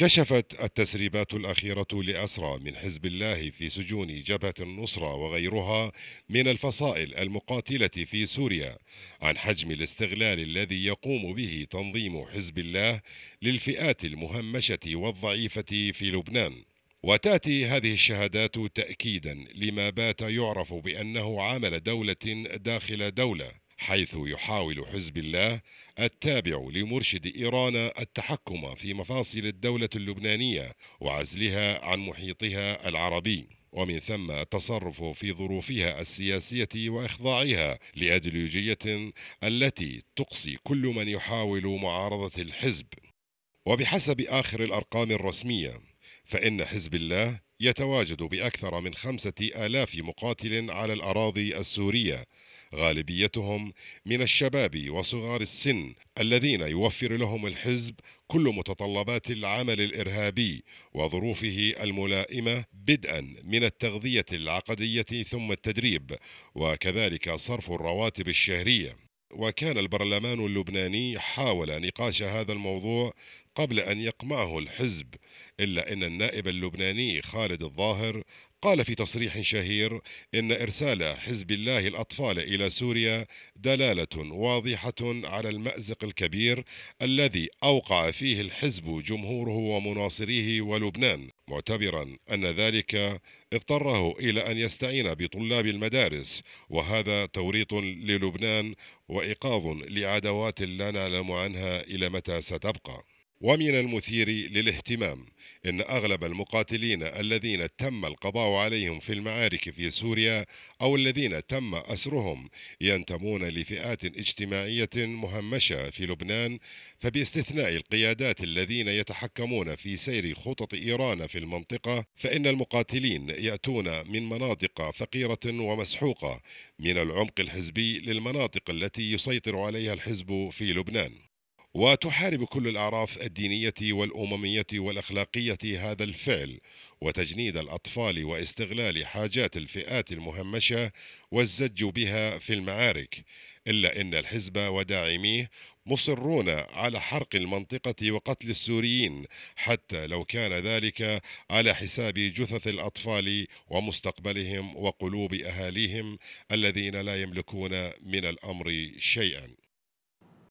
كشفت التسريبات الأخيرة لأسرى من حزب الله في سجون جبهة النصرة وغيرها من الفصائل المقاتلة في سوريا عن حجم الاستغلال الذي يقوم به تنظيم حزب الله للفئات المهمشة والضعيفة في لبنان وتاتي هذه الشهادات تاكيدا لما بات يعرف بانه عمل دوله داخل دوله حيث يحاول حزب الله التابع لمرشد إيران التحكم في مفاصل الدولة اللبنانية وعزلها عن محيطها العربي ومن ثم التصرف في ظروفها السياسية وإخضاعها لأيديولوجية التي تقصي كل من يحاول معارضة الحزب وبحسب آخر الأرقام الرسمية فإن حزب الله يتواجد بأكثر من خمسة آلاف مقاتل على الأراضي السورية غالبيتهم من الشباب وصغار السن الذين يوفر لهم الحزب كل متطلبات العمل الارهابي وظروفه الملائمه بدءا من التغذيه العقديه ثم التدريب وكذلك صرف الرواتب الشهريه وكان البرلمان اللبناني حاول نقاش هذا الموضوع قبل ان يقمعه الحزب إلا أن النائب اللبناني خالد الظاهر قال في تصريح شهير إن إرسال حزب الله الأطفال إلى سوريا دلالة واضحة على المأزق الكبير الذي أوقع فيه الحزب جمهوره ومناصريه ولبنان معتبرا أن ذلك اضطره إلى أن يستعين بطلاب المدارس وهذا توريط للبنان وإيقاظ لعدوات لا نعلم عنها إلى متى ستبقى ومن المثير للاهتمام ان اغلب المقاتلين الذين تم القضاء عليهم في المعارك في سوريا او الذين تم اسرهم ينتمون لفئات اجتماعيه مهمشه في لبنان فباستثناء القيادات الذين يتحكمون في سير خطط ايران في المنطقه فان المقاتلين ياتون من مناطق فقيره ومسحوقه من العمق الحزبي للمناطق التي يسيطر عليها الحزب في لبنان وتحارب كل الأعراف الدينية والأممية والأخلاقية هذا الفعل وتجنيد الأطفال واستغلال حاجات الفئات المهمشة والزج بها في المعارك إلا أن الحزب وداعميه مصرون على حرق المنطقة وقتل السوريين حتى لو كان ذلك على حساب جثث الأطفال ومستقبلهم وقلوب أهاليهم الذين لا يملكون من الأمر شيئا